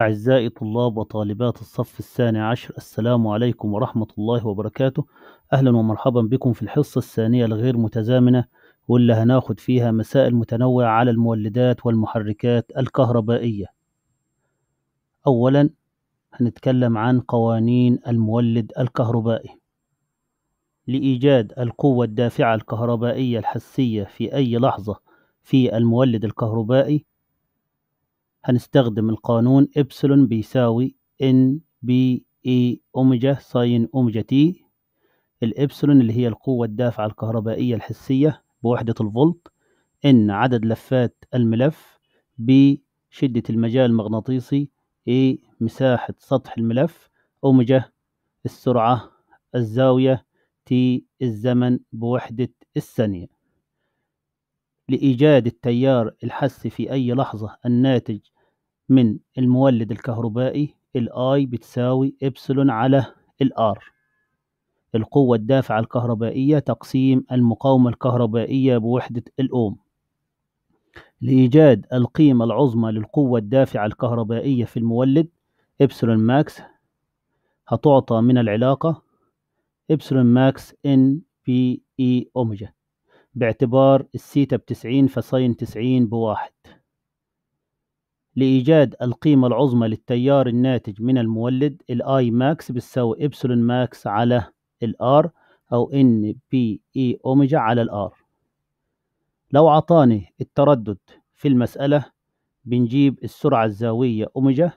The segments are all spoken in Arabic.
أعزائي طلاب وطالبات الصف الثاني عشر السلام عليكم ورحمة الله وبركاته أهلا ومرحبا بكم في الحصة الثانية الغير متزامنة واللي هناخد فيها مسائل متنوعة على المولدات والمحركات الكهربائية أولا هنتكلم عن قوانين المولد الكهربائي لإيجاد القوة الدافعة الكهربائية الحسية في أي لحظة في المولد الكهربائي هنستخدم القانون إبسلون بيساوي إن بي إي أوميجا ساين أوميجا تي الإبسلون اللي هي القوة الدافعة الكهربائية الحسية بوحدة الفولت إن عدد لفات الملف ب شدة المجال المغناطيسي إي مساحة سطح الملف أوميجا السرعة الزاوية تي الزمن بوحدة الثانية لإيجاد التيار الحسي في أي لحظة الناتج من المولد الكهربائي الآي بتساوي إبسلون على الآر القوة الدافعة الكهربائية تقسيم المقاومة الكهربائية بوحدة الأوم لإيجاد القيمة العظمى للقوة الدافعة الكهربائية في المولد إبسلون ماكس هتعطى من العلاقة إبسلون ماكس إن بي إي أوميجا باعتبار السيتا بتسعين فساين تسعين بواحد لإيجاد القيمة العظمى للتيار الناتج من المولد الآي ماكس بتساوي إبسلون ماكس على الآر أو إن بي إي e أوميجا على الآر لو عطاني التردد في المسألة بنجيب السرعة الزاوية أوميجا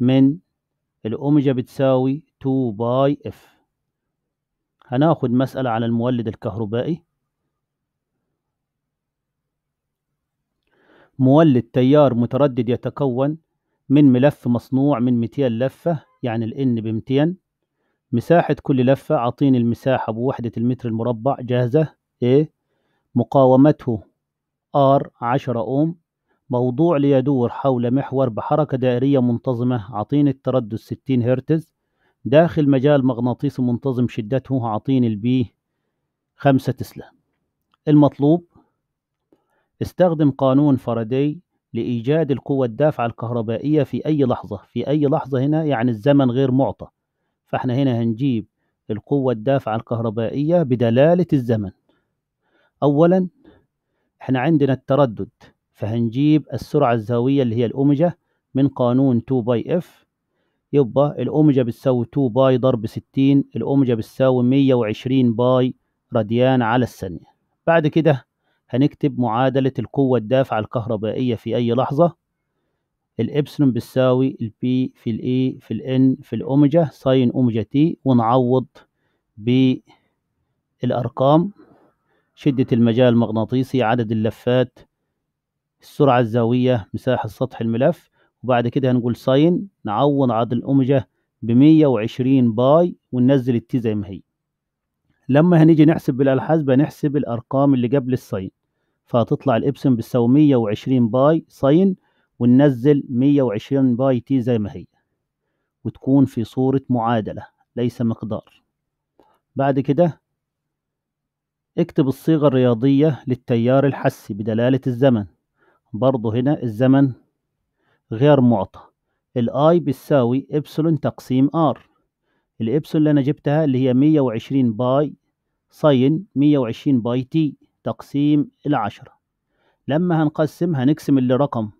من الأوميجا بتساوي 2 باي إف هناخد مسألة على المولد الكهربائي مولد تيار متردد يتكون من ملف مصنوع من 200 لفة يعني ال N ب 200 مساحة كل لفة أعطيني المساحة بوحدة المتر المربع جاهزة A إيه. مقاومته R 10 أوم موضوع ليدور حول محور بحركة دائرية منتظمة أعطيني التردد 60 هرتز داخل مجال مغناطيسي منتظم شدته عاطيني البي 5 تسلا المطلوب استخدم قانون فاراداي لإيجاد القوة الدافعة الكهربائية في أي لحظة في أي لحظة هنا يعني الزمن غير معطى فاحنا هنا هنجيب القوة الدافعة الكهربائية بدلالة الزمن أولا احنا عندنا التردد فهنجيب السرعة الزاوية اللي هي الأوميجا من قانون 2 باي اف يبقى الأوميجا بتساوي 2 باي ضرب 60 الأوميجا بتساوي 120 باي راديان على الثانية بعد كده هنكتب معادلة القوة الدافعة الكهربائية في أي لحظة الإبسلون بتساوي البي في الإي e في الإن في الأوميجا ساين أوميجا تي ونعوض بالأرقام شدة المجال المغناطيسي عدد اللفات السرعة الزاوية مساحة سطح الملف وبعد كده هنقول ساين نعوض عدد الأوميجا بمية وعشرين باي وننزل التي زي ما هي لما هنيجي نحسب بالألحاظ بنحسب الأرقام اللي قبل الساين فهتطلع الإبسن بتساوي 120 باي ساين وننزل 120 باي تي زي ما هي وتكون في صورة معادلة ليس مقدار بعد كده اكتب الصيغة الرياضية للتيار الحسي بدلالة الزمن برضه هنا الزمن غير معطى الاي بتساوي ابسلون تقسيم ار الابسلون اللي انا جبتها اللي هي 120 باي ساين 120 باي تي تقسيم العشرة لما هنقسم هنقسم اللي رقم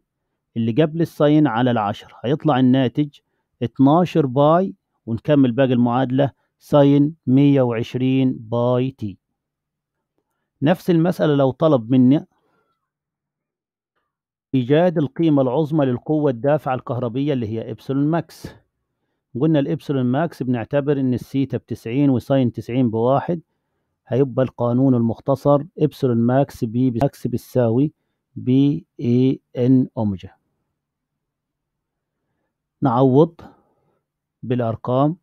اللي جاب لي الساين على العشرة هيطلع الناتج 12 باي ونكمل باقي المعادلة ساين 120 باي تي نفس المسألة لو طلب مني إيجاد القيمة العظمى للقوة الدافعة الكهربية اللي هي إبسلون ماكس قلنا الإبسلون ماكس بنعتبر إن السيتا بتسعين وساين تسعين بواحد هيبقى القانون المختصر إبسلون ماكس بي ماكس بتساوي بي اي ان أوميجا نعوض بالأرقام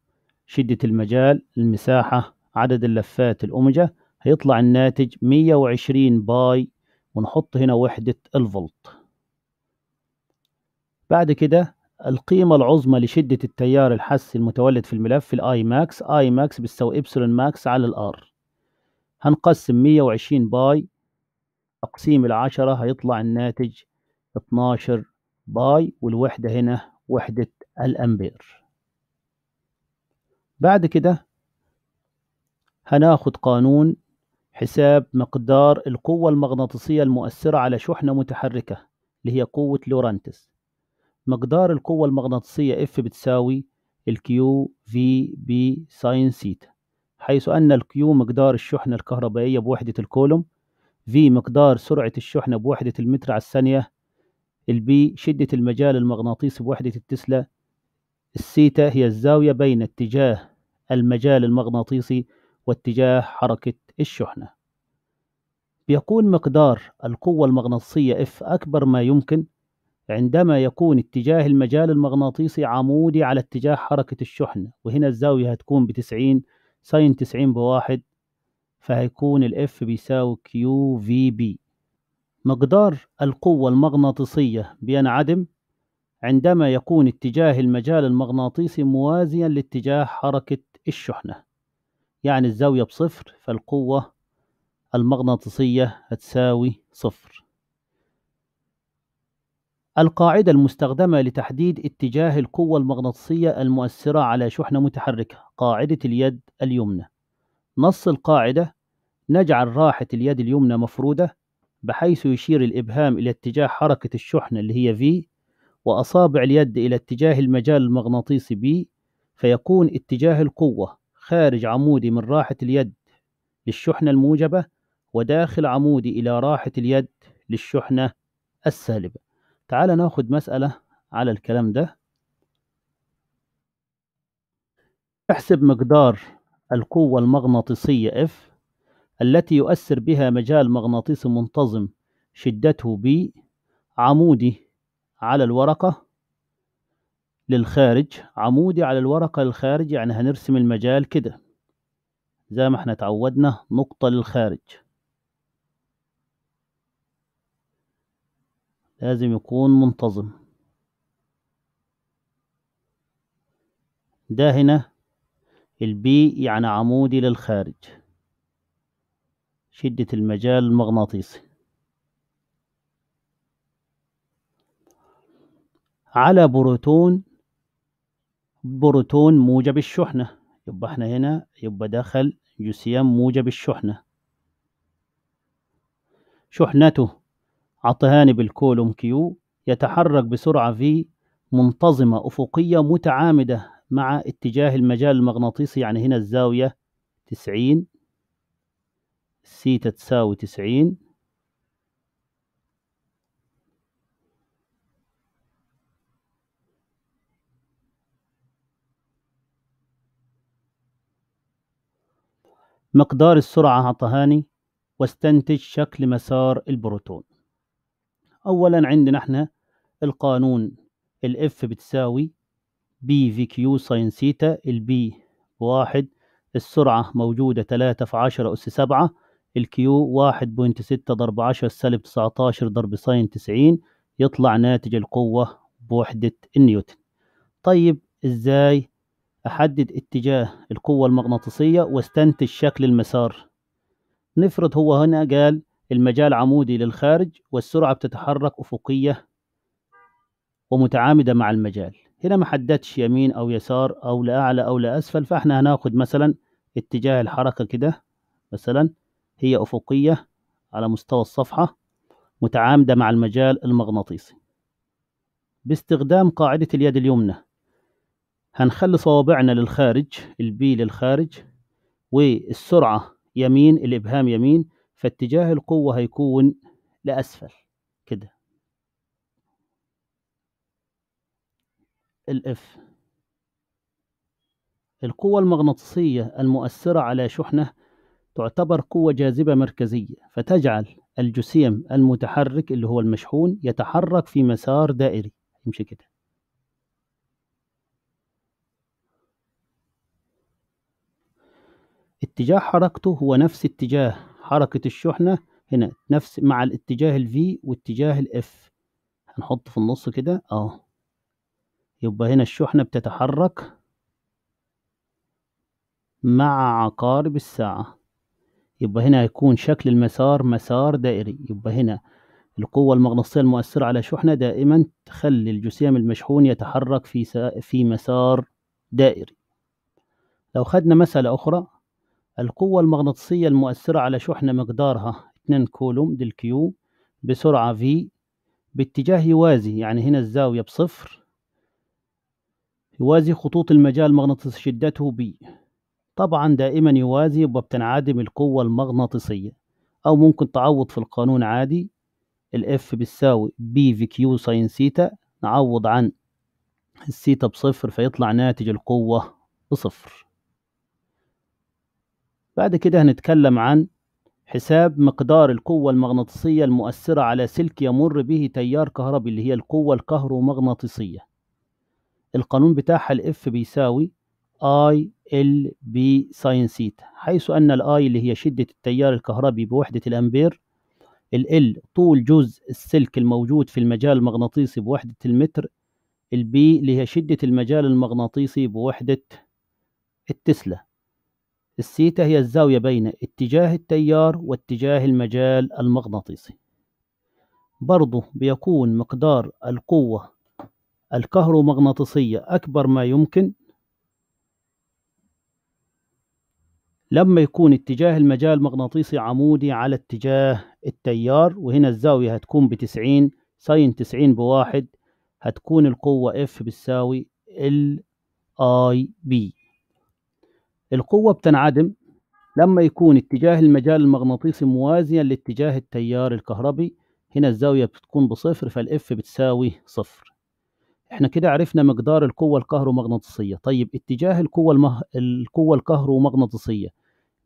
شدة المجال المساحة عدد اللفات الأوميجا هيطلع الناتج 120 باي ونحط هنا وحدة الفولت بعد كده القيمة العظمى لشدة التيار الحس المتولد في الملف الآي ماكس آي ماكس بتساوي إبسلون ماكس على الآر هنقسم 120 باي تقسيم العشرة هيطلع الناتج 12 باي والوحدة هنا وحدة الأمبير بعد كده هناخد قانون حساب مقدار القوة المغناطيسية المؤثرة على شحنة متحركة اللي هي قوة لورانتس مقدار القوة المغناطيسية F بتساوي الكيو في بي ساين سيتا حيث أن الكيو مقدار الشحنة الكهربائية بوحدة الكولوم في مقدار سرعة الشحنة بوحدة المتر على الثانية البي شدة المجال المغناطيسي بوحدة التسلا السيتا هي الزاوية بين اتجاه المجال المغناطيسي واتجاه حركة الشحنة بيكون مقدار القوة المغناطيسية F أكبر ما يمكن عندما يكون اتجاه المجال المغناطيسي عمودي على اتجاه حركة الشحنة وهنا الزاوية هتكون بتسعين ساين تسعين بواحد فهيكون الإف بيساوي كيو في بي مقدار القوة المغناطيسية بينعدم عندما يكون اتجاه المجال المغناطيسي موازيا لاتجاه حركة الشحنة يعني الزاوية بصفر فالقوة المغناطيسية هتساوي صفر القاعدة المستخدمة لتحديد اتجاه القوة المغناطيسية المؤثرة على شحنة متحركة قاعدة اليد اليمنى نص القاعدة نجعل راحة اليد اليمنى مفرودة بحيث يشير الإبهام إلى اتجاه حركة الشحنة اللي هي V وأصابع اليد إلى اتجاه المجال المغناطيسي B فيكون اتجاه القوة خارج عمودي من راحة اليد للشحنة الموجبة وداخل عمودي إلى راحة اليد للشحنة السالبة تعال ناخد مسألة على الكلام ده احسب مقدار القوة المغناطيسية F التي يؤثر بها مجال مغناطيسي منتظم شدته B عمودي على الورقة للخارج عمودي على الورقة للخارج يعني هنرسم المجال كده زي ما احنا اتعودنا نقطة للخارج لازم يكون منتظم ده هنا البي يعني عمودي للخارج شدة المجال المغناطيسي على بروتون بروتون موجب الشحنة يبقى احنا هنا يبقى دخل جسيم موجب الشحنة شحنته عطهاني بالكولوم كيو يتحرك بسرعة في منتظمة أفقية متعامدة مع اتجاه المجال المغناطيسي يعني هنا الزاوية 90 سيتا تساوي 90 مقدار السرعة عطهاني واستنتج شكل مسار البروتون أولا عندنا احنا القانون الإف بتساوي بي في كيو ساين سيتا البي واحد السرعة موجودة تلاتة في عشرة أس سبعة الكيو واحد بوينت ستة ضرب عشرة سالب تسعتاشر ضرب ساين تسعين يطلع ناتج القوة بوحدة النيوتن طيب ازاي أحدد اتجاه القوة المغناطيسية واستنتج شكل المسار نفرض هو هنا قال المجال عمودي للخارج والسرعة بتتحرك أفقية ومتعامدة مع المجال هنا ما حددش يمين أو يسار أو لأعلى أو لأسفل فإحنا هناخد مثلا اتجاه الحركة كده مثلا هي أفقية على مستوى الصفحة متعامدة مع المجال المغناطيسي باستخدام قاعدة اليد اليمنى هنخلي صوابعنا للخارج البي للخارج والسرعة يمين الإبهام يمين فاتجاه القوة هيكون لأسفل كده الاف القوة المغناطيسية المؤثرة على شحنة تعتبر قوة جاذبة مركزية فتجعل الجسيم المتحرك اللي هو المشحون يتحرك في مسار دائري يمشي كده اتجاه حركته هو نفس اتجاه حركة الشحنة هنا نفس مع الاتجاه الفي واتجاه الاف هنحط في النص كده اه يبقى هنا الشحنة بتتحرك مع عقارب الساعة يبقى هنا هيكون شكل المسار مسار دائري يبقى هنا القوة المغناطيسية المؤثرة على شحنة دائما تخلي الجسيم المشحون يتحرك في, في مسار دائري لو خدنا مسألة أخرى القوة المغناطيسية المؤثرة على شحنة مقدارها 2 كولوم ديل كيو بسرعة V باتجاه يوازي يعني هنا الزاوية بصفر يوازي خطوط المجال مغناطيس شدته B طبعا دائما يوازي يبقى بتنعدم القوة المغناطيسية أو ممكن تعوض في القانون عادي الإف بتساوي بي في كيو ساين سيتا نعوض عن السيتا بصفر فيطلع ناتج القوة بصفر بعد كده هنتكلم عن حساب مقدار القوة المغناطيسية المؤثرة على سلك يمر به تيار كهربي اللي هي القوة الكهرومغناطيسية القانون بتاعها الاف بيساوي اي ال بي ساين سيتا حيث ان الاي اللي هي شدة التيار الكهربي بوحدة الامبير ال طول جزء السلك الموجود في المجال المغناطيسي بوحدة المتر البي اللي هي شدة المجال المغناطيسي بوحدة التسلا الثيتا هي الزاوية بين اتجاه التيار واتجاه المجال المغناطيسي برضه بيكون مقدار القوة الكهرومغناطيسية أكبر ما يمكن لما يكون اتجاه المجال المغناطيسي عمودي على اتجاه التيار وهنا الزاوية هتكون بتسعين ساين تسعين بواحد هتكون القوة F بتساوي ال I B القوة بتنعدم لما يكون اتجاه المجال المغناطيسي موازيا لاتجاه التيار الكهربي هنا الزاوية بتكون بصفر فالإف بتساوي صفر احنا كده عرفنا مقدار القوة الكهرومغناطيسية طيب اتجاه القوة المه... القوة الكهرومغناطيسية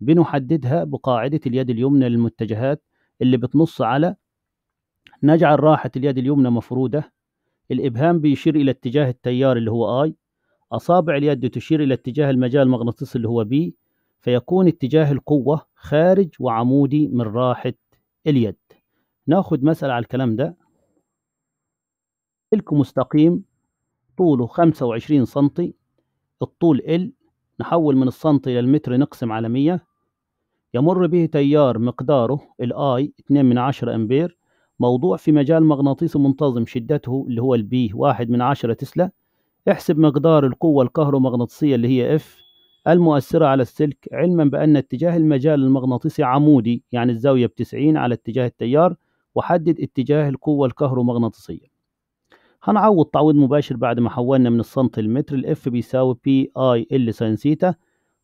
بنحددها بقاعدة اليد اليمنى للمتجهات اللي بتنص على نجعل راحة اليد اليمنى مفرودة الإبهام بيشير إلى اتجاه التيار اللي هو I أصابع اليد تشير إلى اتجاه المجال المغناطيسي اللي هو بي فيكون اتجاه القوة خارج وعمودي من راحة اليد ناخد مسألة على الكلام ده سلك مستقيم طوله 25 سنتي الطول L نحول من السنتي إلى المتر نقسم على 100 يمر به تيار مقداره الـ I 2 من 10 امبير موضوع في مجال مغناطيسي منتظم شدته اللي هو البي 1 من 10 تسلا احسب مقدار القوة الكهرومغناطيسية اللي هي F المؤثرة على السلك علما بأن اتجاه المجال المغناطيسي عمودي يعني الزاوية بتسعين على اتجاه التيار وحدد اتجاه القوة الكهرومغناطيسية هنعوض تعويض مباشر بعد ما حولنا من السنت المتر F بيساوي بي اي ال ساين ثيتا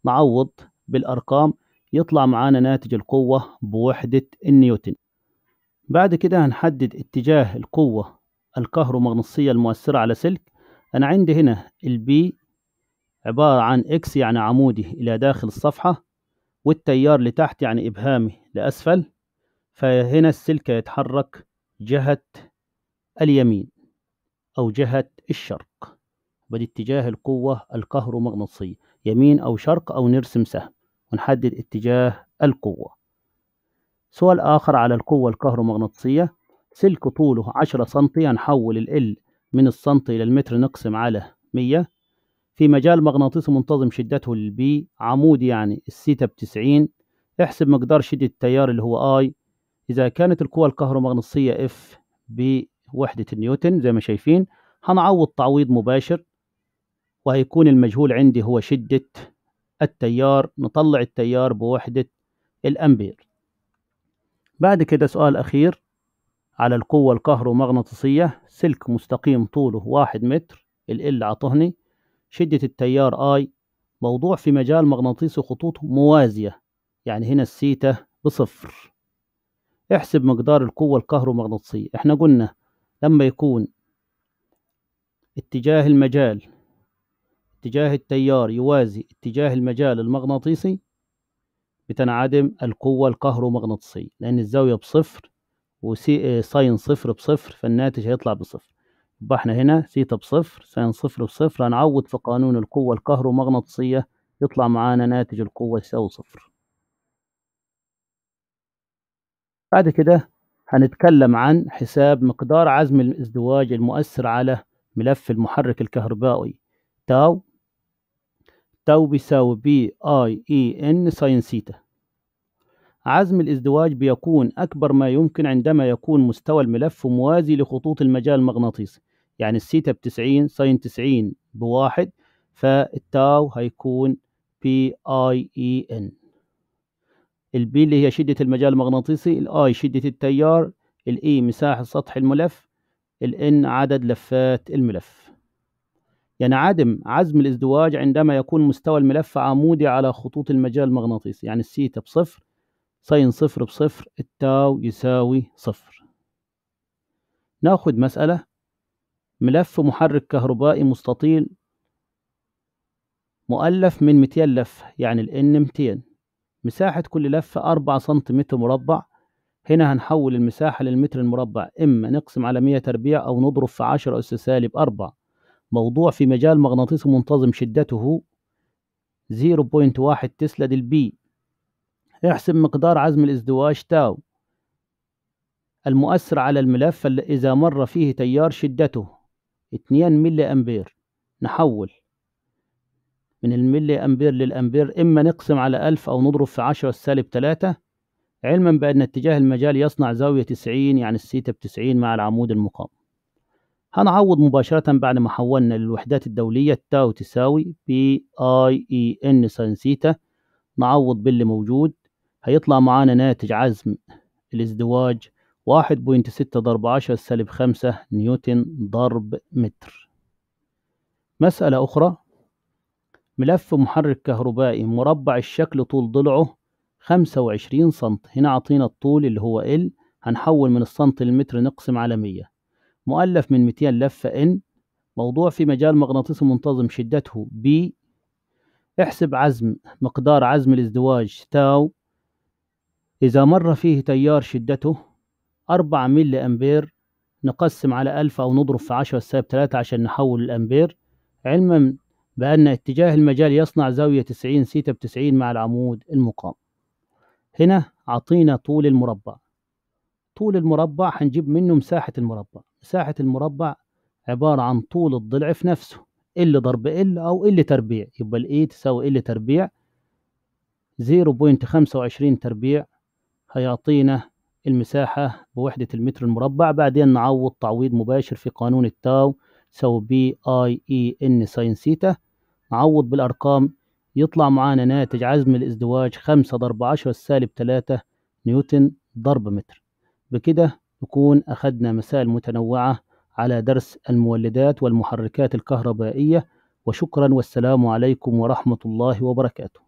نعوض بالارقام يطلع معانا ناتج القوة بوحدة النيوتن بعد كده هنحدد اتجاه القوة الكهرومغناطيسية المؤثرة على سلك أنا عندي هنا البي عبارة عن إكس يعني عمودي إلى داخل الصفحة والتيار لتحت يعني إبهامي لأسفل فهنا السلك يتحرك جهة اليمين أو جهة الشرق بدي القوة الكهرومغناطيسية يمين أو شرق أو نرسم سهم ونحدد اتجاه القوة سؤال آخر على القوة الكهرومغناطيسية سلك طوله 10 سم هنحول ال من السنتي إلى المتر نقسم على 100 في مجال مغناطيسي منتظم شدته البي عمود يعني السيتا بتسعين احسب مقدار شدة التيار اللي هو اي إذا كانت القوة الكهرومغناطيسية اف بوحدة النيوتن زي ما شايفين هنعوض تعويض مباشر وهيكون المجهول عندي هو شدة التيار نطلع التيار بوحدة الأمبير بعد كده سؤال أخير على القوة الكهرومغناطيسية سلك مستقيم طوله واحد متر ال عطهني شدة التيار I موضوع في مجال مغناطيسي خطوط موازية يعني هنا السيتا بصفر احسب مقدار القوة الكهرومغناطيسية احنا قلنا لما يكون اتجاه المجال اتجاه التيار يوازي اتجاه المجال المغناطيسي بتنعدم القوة الكهرومغناطيسية لأن الزاوية بصفر وسي ساين آه، صفر بصفر فالناتج هيطلع بصفر يبقى احنا هنا ثيتا بصفر ساين صفر بصفر هنعوض في قانون القوة الكهرومغناطيسية يطلع معانا ناتج القوة يساوي صفر بعد كده هنتكلم عن حساب مقدار عزم الازدواج المؤثر على ملف المحرك الكهربائي تاو تاو بيساوي بي اي اي ان ساين ثيتا عزم الازدواج بيكون أكبر ما يمكن عندما يكون مستوى الملف موازي لخطوط المجال المغناطيسي يعني السيتا ب 90 ساين 90 بواحد فالتاو هيكون بي اي اي ان البي اللي هي شدة المجال المغناطيسي الاي شدة التيار الاي e مساحة سطح الملف الان عدد لفات الملف يعني عدم عزم الازدواج عندما يكون مستوى الملف عمودي على خطوط المجال المغناطيسي يعني السيتا بصفر ساين صفر بصفر التاو يساوي صفر ناخد مسألة ملف محرك كهربائي مستطيل مؤلف من 200 لفة يعني ال N 200 مساحة كل لفة 4 سنتيمتر مربع هنا هنحول المساحة للمتر المربع إما نقسم على 100 تربيع أو نضرب في 10 أس سالب 4 موضوع في مجال مغناطيسي منتظم شدته 0.1 تسلا دي البي احسب مقدار عزم الازدواج تاو المؤثر على الملف إذا مر فيه تيار شدته 2 ملي أمبير نحول من الملي أمبير للأمبير إما نقسم على ألف أو نضرب في عشرة سالب ثلاثة علما بأن اتجاه المجال يصنع زاوية 90 يعني السيتا بتسعين مع العمود المقام هنعوض مباشرة بعد ما حولنا للوحدات الدولية تاو تساوي بي اي اي ان ساين سيتا نعوض باللي موجود هيطلع معانا ناتج عزم الازدواج واحد بوينت ستة ضرب عشرة سالب خمسة نيوتن ضرب متر مسألة أخرى ملف محرك كهربائي مربع الشكل طول ضلعه خمسة وعشرين سنت هنا عطينا الطول اللي هو ال هنحول من السنت للمتر نقسم على مية مؤلف من ميتين لفة ان موضوع في مجال مغناطيسي منتظم شدته ب احسب عزم مقدار عزم الازدواج تاو إذا مر فيه تيار شدته 4 ملي أمبير نقسم على 1000 أو نضرب في 10 سالب 3 عشان نحول الأمبير علما بأن اتجاه المجال يصنع زاوية 90 سيتا بتسعين مع العمود المقام هنا عطينا طول المربع طول المربع هنجيب منه مساحة المربع مساحة المربع عبارة عن طول الضلع في نفسه ال ضرب ال أو ال تربيع يبقى ال e تساوي ال تربيع 0.25 تربيع هيعطينا المساحة بوحدة المتر المربع بعدين نعوض تعويض مباشر في قانون التاو سو بي اي اي ان ساين سيتا نعوض بالأرقام يطلع معانا ناتج عزم الازدواج خمسة ضرب عشرة سالب تلاتة نيوتن ضرب متر بكده نكون أخدنا مسائل متنوعة على درس المولدات والمحركات الكهربائية وشكرا والسلام عليكم ورحمة الله وبركاته